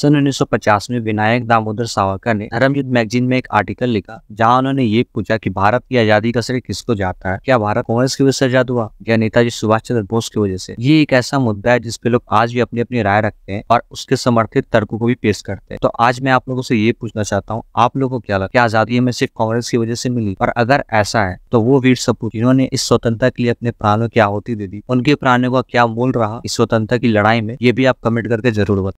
सन 1950 में विनायक दामोदर सावरकर ने धर्म युद्ध मैगजीन में एक आर्टिकल लिखा जहां उन्होंने ये पूछा कि भारत की आजादी का श्रेय किसको जाता है क्या भारत कांग्रेस की वजह से आजाद हुआ या नेताजी सुभाष चंद्र बोस की वजह से ये एक ऐसा मुद्दा है जिसपे लोग आज भी अपनी अपनी राय रखते हैं और उसके समर्थित तर्कों को भी पेश करते हैं तो आज मैं आप लोगों से ये पूछना चाहता हूँ आप लोगों को क्या लगता है आजादी हमें सिर्फ कांग्रेस की वजह से मिली और अगर ऐसा है तो वो वीर सपूत जिन्होंने इस स्वतंत्रता के लिए अपने प्राणों की आहुति दे दी उनके प्राणों का क्या मोल रहा इस स्वतंत्रता की लड़ाई में ये भी आप कमेंट करके जरूर बताए